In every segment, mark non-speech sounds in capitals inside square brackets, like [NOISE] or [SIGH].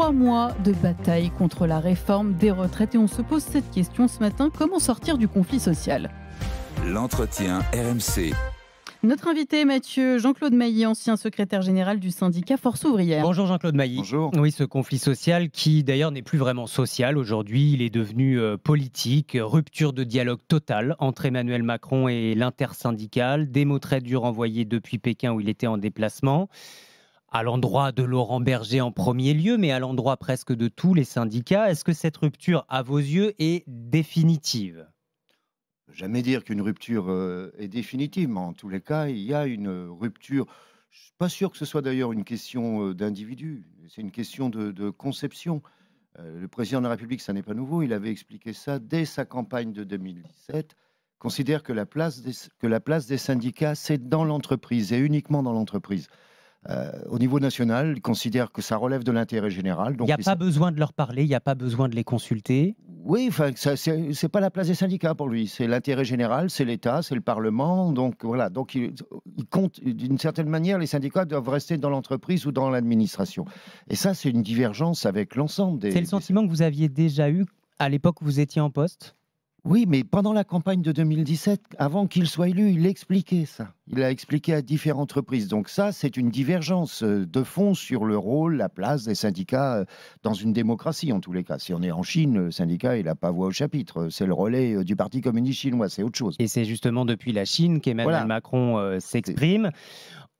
trois mois de bataille contre la réforme des retraites et on se pose cette question ce matin, comment sortir du conflit social L'entretien RMC. Notre invité, Mathieu, Jean-Claude Mailly, ancien secrétaire général du syndicat Force ouvrière. Bonjour Jean-Claude Mailly. Bonjour. Oui, ce conflit social qui d'ailleurs n'est plus vraiment social aujourd'hui, il est devenu euh, politique, rupture de dialogue totale entre Emmanuel Macron et l'intersyndicale, des mots très durs envoyés depuis Pékin où il était en déplacement à l'endroit de Laurent Berger en premier lieu, mais à l'endroit presque de tous les syndicats. Est-ce que cette rupture, à vos yeux, est définitive Jamais dire qu'une rupture euh, est définitive, en tous les cas, il y a une rupture. Je ne suis pas sûr que ce soit d'ailleurs une question euh, d'individu, c'est une question de, conception. Euh, le président de la République, ça n'est pas nouveau, il avait expliqué ça dès sa campagne de 2017, considère que la place que la place des syndicats, c'est dans l'entreprise et uniquement dans l'entreprise. Euh, au niveau national, il considère que ça relève de l'intérêt général. Il n'y a pas besoin de leur parler, il n'y a pas besoin de les consulter. Oui, enfin, n'est pas la place des syndicats pour lui. C'est l'intérêt général, c'est l'État, c'est le Parlement. Donc voilà, donc il, compte d'une certaine manière, les syndicats doivent rester dans l'entreprise ou dans l'administration. Et ça, c'est une divergence avec l'ensemble des. C'est le sentiment que vous aviez déjà eu à l'époque où vous étiez en poste oui, mais pendant la campagne de 2017, avant qu'il soit élu, il expliquait ça. Il a expliqué à différentes reprises. Donc ça, c'est une divergence euh, de fond sur le rôle, la place des syndicats euh, dans une démocratie, en tous les cas. Si on est en Chine, le syndicat, il n'a pas voix au chapitre. C'est le relais euh, du Parti communiste chinois, c'est autre chose. Et c'est justement depuis la Chine qu'Emmanuel Macron s'exprime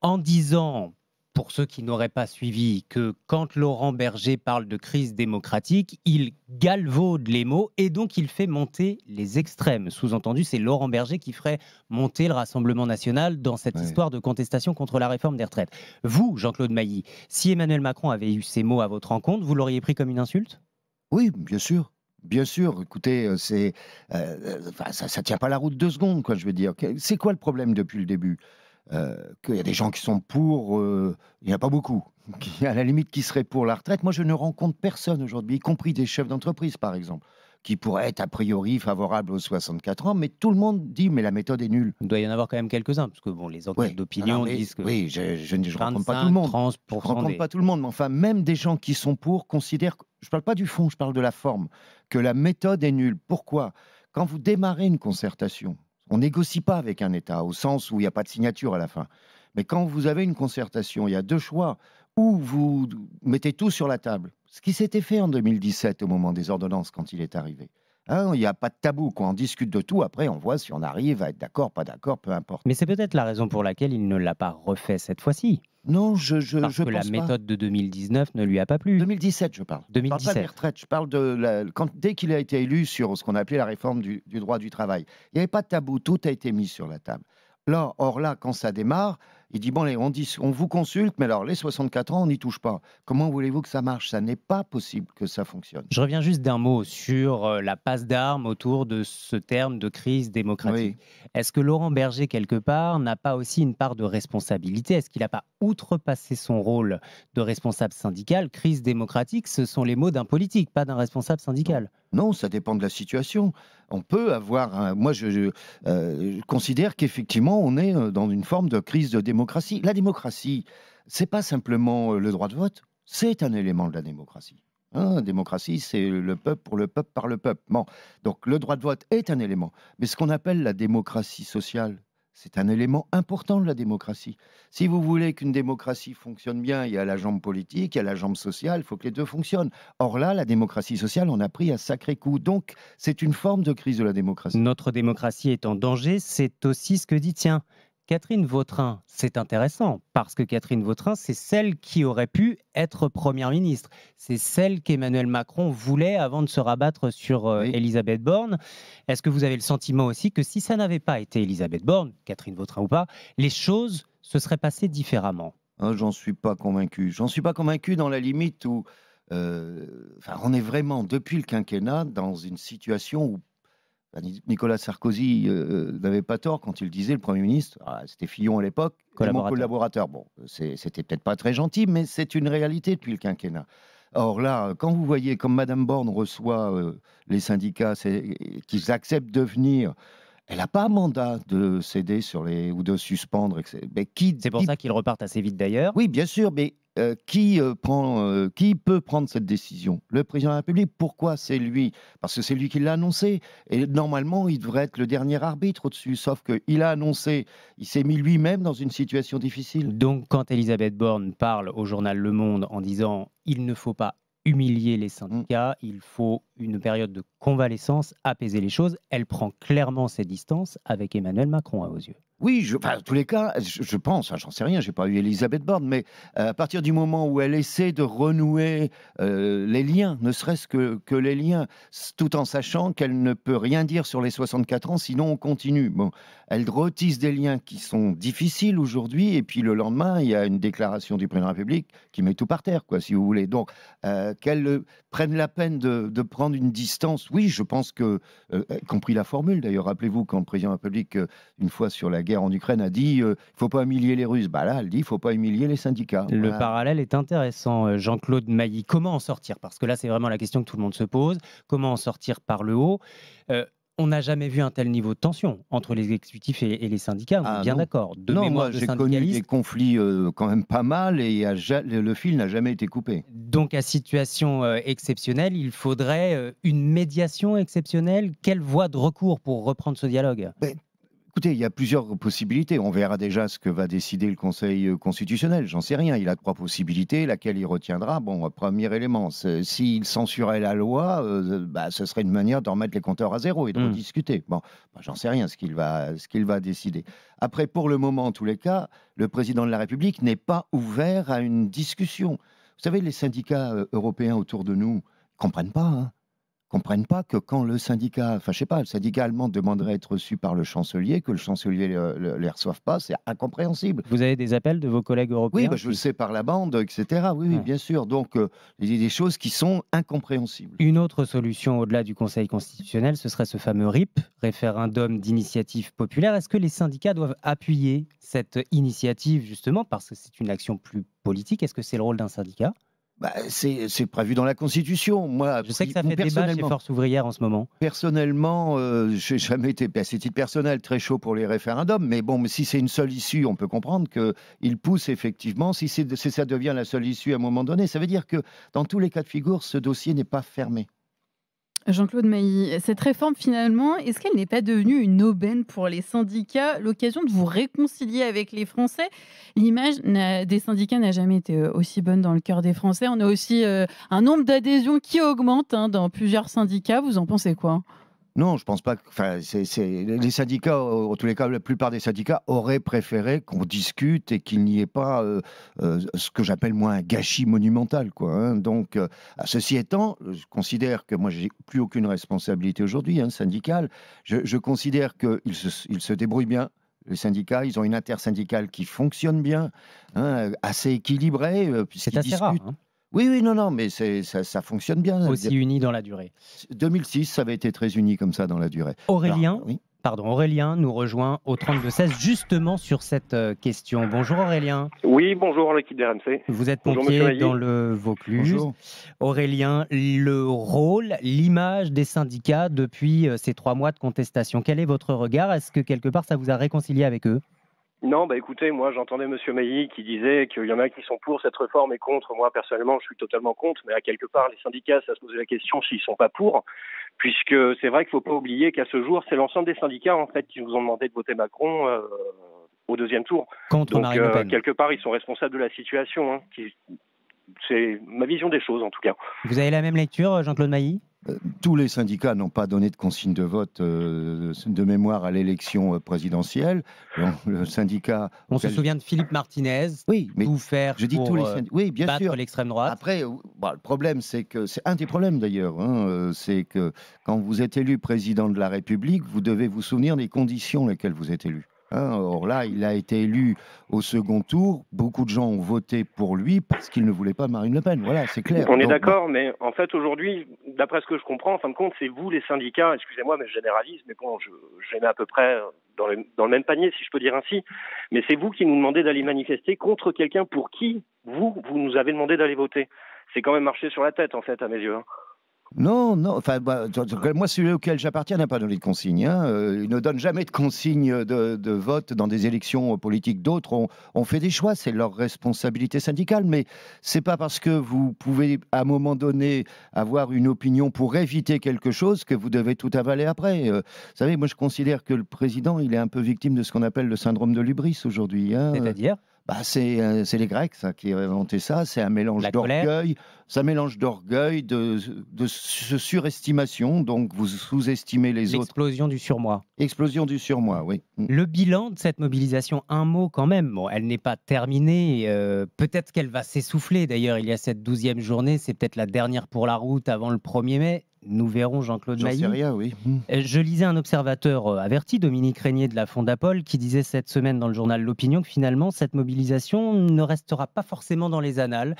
en disant pour ceux qui n'auraient pas suivi, que quand Laurent Berger parle de crise démocratique, il galvaude les mots et donc il fait monter les extrêmes. Sous-entendu, c'est Laurent Berger qui ferait monter le Rassemblement national dans cette histoire de contestation contre la réforme des retraites. Vous, Jean-Claude Mailly, si Emmanuel Macron avait eu ces mots à votre rencontre, vous l'auriez pris comme une insulte Oui, bien sûr. Bien sûr, écoutez, euh, c'est, euh, euh, ça ne tient pas la route deux secondes, quoi, je veux dire. C'est quoi le problème depuis le début euh, qu'il y a des gens qui sont pour, euh, il n'y en a pas beaucoup, [LAUGHS] qui, à la limite qui seraient pour la retraite. Moi, je ne rencontre personne aujourd'hui, y compris des chefs d'entreprise, par exemple, qui pourraient être a priori favorables aux 64 ans, mais tout le monde dit mais la méthode est nulle. Il doit y en avoir quand même quelques-uns, parce que bon, les enquêtes d'opinion disent que. Oui, je, je, je ne rencontre pas tout le monde. Je ne rencontre pas tout le monde, mais enfin, même des gens qui sont pour considèrent, je ne parle pas du fond, je parle de la forme, que la méthode est nulle. Pourquoi Quand vous démarrez une concertation, on négocie pas avec un État, au sens où il n'y a pas de signature à la fin. Mais quand vous avez une concertation, il y a deux choix. Ou vous mettez tout sur la table, ce qui s'était fait en 2017 au moment des ordonnances quand il est arrivé. Hein, il n'y a pas de tabou, quand on discute de tout, après on voit si on arrive à être d'accord, pas d'accord, peu importe. Mais c'est peut-être la raison pour laquelle il ne l'a pas refait cette fois-ci. Non, je, je, Parce que la méthode de 2019 ne lui a pas plu. 2017, je parle. 2017. Je parle pas de je parle de dès qu'il a été élu sur ce qu'on appelait la réforme du, droit du travail. Il n'y avait pas de tabou, tout a été mis sur la table. Là, or là, quand ça démarre, il dit, bon, allez, on, vous consulte, mais alors les 64 ans, on n'y touche pas. Comment voulez-vous que ça marche Ça n'est pas possible que ça fonctionne. Je reviens juste d'un mot sur euh, la passe d'armes autour de ce terme de crise démocratique. Est-ce que Laurent Berger, quelque part, n'a pas aussi une part de responsabilité Est-ce qu'il n'a pas outrepassé son rôle de responsable syndical Crise démocratique, ce sont les mots d'un politique, pas d'un responsable syndical. Non, ça dépend de la situation. On peut avoir. Moi, euh, je, considère qu'effectivement, on est euh, dans une forme de crise de démocratie. La démocratie, c'est pas simplement euh, le droit de vote. C'est un élément de la démocratie. La hein. démocratie, c'est le peuple pour le peuple par le peuple. Donc le droit de vote est un élément. Mais ce qu'on appelle la démocratie sociale, c'est un élément important de la démocratie. Si vous voulez qu'une démocratie fonctionne bien, il y a la jambe politique, il y a la jambe sociale, il faut que les deux fonctionnent. Or là, la démocratie sociale, on a pris un sacré coup. Donc, c'est une forme de crise de la démocratie. Notre démocratie est en danger, c'est aussi ce que dit, tiens, Catherine Vautrin, c'est intéressant parce que Catherine Vautrin, c'est celle qui aurait pu être première ministre. C'est celle qu'Emmanuel Macron voulait avant de se rabattre sur euh, Elisabeth Borne. Est-ce que vous avez le sentiment aussi que si ça n'avait pas été Elisabeth Borne, Catherine Vautrin ou pas, les choses se seraient passées différemment ah, J'en suis pas convaincu. J'en suis pas convaincu dans la limite où euh, on est vraiment, depuis le quinquennat, dans une situation où ben, Nicolas Sarkozy euh, euh, n'avait pas tort quand il disait, le Premier ministre, ah, c'était Fillon à l'époque, collaborateur. Mon collaborateur. Bon, c'était peut-être pas très gentil, mais c'est une réalité depuis le quinquennat. Or là, quand vous voyez comme Madame Borne reçoit euh, les syndicats, qu'ils acceptent de venir, elle n'a pas mandat de céder sur les ou de suspendre. C'est pour ça qu'ils repartent assez vite d'ailleurs. Oui, bien sûr, mais euh, euh, euh, qui, peut prendre cette décision Le président de la République. Pourquoi c'est lui Parce que c'est lui qui l'a annoncé. Et normalement, il devrait être le dernier arbitre au-dessus. Sauf qu'il a annoncé, il s'est mis lui-même dans une situation difficile. Donc, quand Elisabeth Borne parle au journal Le Monde en disant il ne faut pas humilier les mmh. syndicats, il faut une période de convalescence, apaiser les choses, elle prend clairement ses distances avec Emmanuel Macron à vos yeux. Oui, je, enfin, tous les cas, je, pense, j'en sais rien, j'ai pas eu Elisabeth Borne, mais euh, à partir du moment où elle essaie de renouer euh, les liens, ne serait-ce que, que, les liens, tout en sachant qu'elle ne peut rien dire sur les 64 ans, sinon on continue. Bon, elle retisse des liens qui sont difficiles aujourd'hui, et puis le lendemain, il y a une déclaration du président de la République qui met tout par terre, quoi, si vous voulez. Donc, euh, qu'elle prenne la peine de, prendre une distance, oui, je pense que, compris la formule d'ailleurs, rappelez-vous, quand le président de la République, une fois sur la guerre, guerre en Ukraine a dit euh, il ne faut pas humilier les Russes. Bah là, elle dit il faut pas humilier les syndicats. Le parallèle est intéressant. Euh, Jean-Claude Mailly, comment en sortir Parce que là, c'est vraiment la question que tout le monde se pose. Comment en sortir par le haut euh, on n'a jamais vu un tel niveau de tension entre les exécutifs et, les syndicats. On est ah bien d'accord. non, moi j'ai connu des conflits quand même pas mal et le fil n'a jamais été coupé. Donc à situation exceptionnelle, il faudrait une médiation exceptionnelle. Quelle voie de recours pour reprendre ce dialogue ben, Écoutez, il y a plusieurs possibilités. On verra déjà ce que va décider le Conseil euh, constitutionnel. J'en sais rien. Il a trois possibilités. Laquelle il retiendra Bon, euh, premier élément, s'il censurait la loi, euh, bah, ce serait une manière d'en remettre les compteurs à zéro et de hmm. discuter. Bon, bah, j'en sais rien ce qu'il va, ce va décider. Après, pour le moment, en tous les cas, le président de la République n'est pas ouvert à une discussion. Vous savez, les syndicats européens autour de nous comprennent pas. Hein comprennent pas que quand le syndicat, enfin je sais pas, le syndicat allemand demanderait être reçu par le chancelier, que le chancelier ne les reçoive pas, c'est incompréhensible. Vous avez des appels de vos collègues européens Oui, bah, je le sais par la bande, etc. Oui, bien sûr. Donc euh, il y a des choses qui sont incompréhensibles. Une autre solution au-delà du Conseil constitutionnel, ce serait ce fameux RIP, référendum d'initiative populaire. Est-ce que les syndicats doivent appuyer cette initiative justement parce que c'est une action plus politique Est-ce que c'est le rôle d'un syndicat bah, c'est prévu dans la Constitution. Moi, je sais que ça fait débat chez Force ouvrière en ce moment. Personnellement, euh, j'ai jamais été, à bah, ces titres très chaud pour les référendums. Mais bon, si c'est une seule issue, on peut comprendre qu'il pousse effectivement. si ça devient la seule issue à un moment donné, ça veut dire que dans tous les cas de figure, ce dossier n'est pas fermé. Jean-Claude Mailly, cette réforme finalement, est-ce qu'elle n'est pas devenue une aubaine pour les syndicats, l'occasion de vous réconcilier avec les Français L'image des syndicats n'a jamais été euh, aussi bonne dans le cœur des Français. On a aussi euh, un nombre d'adhésions qui augmente hein, dans plusieurs syndicats. Vous en pensez quoi non, je pense pas. Enfin, c'est, les syndicats, en tous les cas, la plupart des syndicats auraient préféré qu'on discute et qu'il n'y ait pas euh, euh, ce que j'appelle moi un gâchis monumental, quoi. Hein. Donc, euh, à ceci étant, je considère que moi, n'ai plus aucune responsabilité aujourd'hui hein, syndicale. Je, considère qu'ils se, se débrouillent bien les syndicats, ils ont une intersyndicale qui fonctionne bien, hein, assez équilibrée. C'est assez oui, oui, non, non, mais ça, ça fonctionne bien. Aussi uni dans la durée. 2006, ça avait été très uni comme ça dans la durée. Aurélien Pardon, Aurélien nous rejoint au 32-16 justement sur cette euh, question. Bonjour Aurélien. Oui, bonjour l'équipe RnC. Vous êtes pompier dans le Vaucluse. Bonjour. Aurélien, le rôle, l'image des syndicats depuis euh, ces trois mois de contestation, quel est votre regard Est-ce que quelque part ça vous a réconcilié avec eux non, bah écoutez, moi j'entendais Monsieur Mailly qui disait qu'il y en a qui sont pour cette réforme et contre. Moi personnellement, je suis totalement contre, mais à quelque part, les syndicats, ça se pose la question s'ils sont pas pour, puisque c'est vrai qu'il faut pas oublier qu'à ce jour, c'est l'ensemble des syndicats en fait qui nous ont demandé de voter Macron. Euh, au deuxième tour. Contre Donc, Marine Le euh, quelque part, ils sont responsables de la situation. Hein, c'est ma vision des choses, en tout cas. Vous avez la même lecture, Jean-Claude Mailly euh, tous les syndicats n'ont pas donné de consigne de vote euh, de mémoire à l'élection euh, présidentielle. le syndicat. On se souvient de Philippe Martinez. Oui, mais tout faire pour oui, bien battre l'extrême droite. Après, bah, le problème, c'est que c'est un des problèmes d'ailleurs, hein, c'est que quand vous êtes élu président de la République, vous devez vous souvenir des conditions lesquelles vous êtes élu. Hein, or là, il a été élu au second tour. Beaucoup de gens ont voté pour lui parce qu'ils ne voulaient pas Marine Le Pen. Voilà, c'est clair. On est d'accord, mais en fait, aujourd'hui, d'après ce que je comprends, en fin de compte, c'est vous, les syndicats, excusez-moi, mais je généralise, mais bon, je, les mets à peu près dans le, dans le même panier, si je peux dire ainsi, mais c'est vous qui nous demandez d'aller manifester contre quelqu'un pour qui, vous, vous nous avez demandé d'aller voter. C'est quand même marché sur la tête, en fait, à mes yeux. Hein. Non, non. Enfin, bah, moi, celui auquel j'appartiens n'a pas donné de consigne. Hein. Euh, il ne donne jamais de consigne de, vote dans des élections politiques. D'autres ont, on fait des choix, c'est leur responsabilité syndicale. Mais c'est pas parce que vous pouvez, à un moment donné, avoir une opinion pour éviter quelque chose que vous devez tout avaler après. Euh, vous savez, moi, je considère que le président, il est un peu victime de ce qu'on appelle le syndrome de l'ubris aujourd'hui. Hein. C'est-à-dire bah, euh, c'est, les Grecs qui ont inventé ça. C'est un mélange d'orgueil, ça mélange d'orgueil, de, de, surestimation. Donc vous sous-estimez les autres. Explosion du surmoi. Explosion du surmoi, oui. Mm. Le bilan de cette mobilisation, un mot quand même. elle n'est pas terminée. Euh, peut-être qu'elle va s'essouffler. D'ailleurs, il y a cette douzième journée. C'est peut-être la dernière pour la route avant le 1er mai nous verrons Jean-Claude Mailly. oui. Euh, je lisais un observateur euh, averti, Dominique Régnier de la Fondapol, qui disait cette semaine dans le journal L'Opinion que finalement, cette mobilisation ne restera pas forcément dans les annales,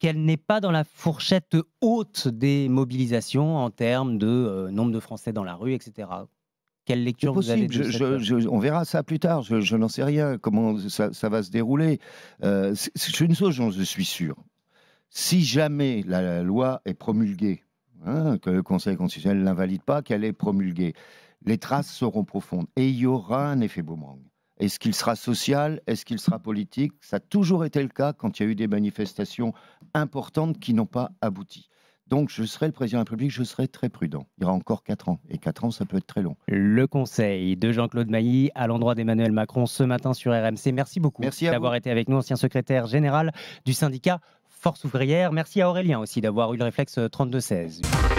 qu'elle n'est pas dans la fourchette haute des mobilisations en termes de euh, nombre de Français dans la rue, etc. Quelle lecture vous avez je, je, On verra ça plus tard. Je, n'en sais rien. Comment ça, va se dérouler C'est une chose dont je suis sûr. Si jamais la loi est promulguée, Hein, que le Conseil constitutionnel l'invalide pas, qu'elle est promulguée. Les traces seront profondes et il y aura un effet boomerang. Est-ce qu'il sera social Est-ce qu'il sera politique Ça a toujours été le cas quand il y a eu des manifestations importantes qui n'ont pas abouti. Donc je serai le président de la République, je serai très prudent. Il y aura encore quatre ans, et quatre ans, ça peut être très long. Le conseil de Jean-Claude Mailly à l'endroit d'Emmanuel Macron ce matin sur RMC. Merci beaucoup d'avoir été avec nous, ancien secrétaire général du syndicat Force ouvrière. Merci à Aurélien aussi d'avoir eu le réflexe 32-16. Euh,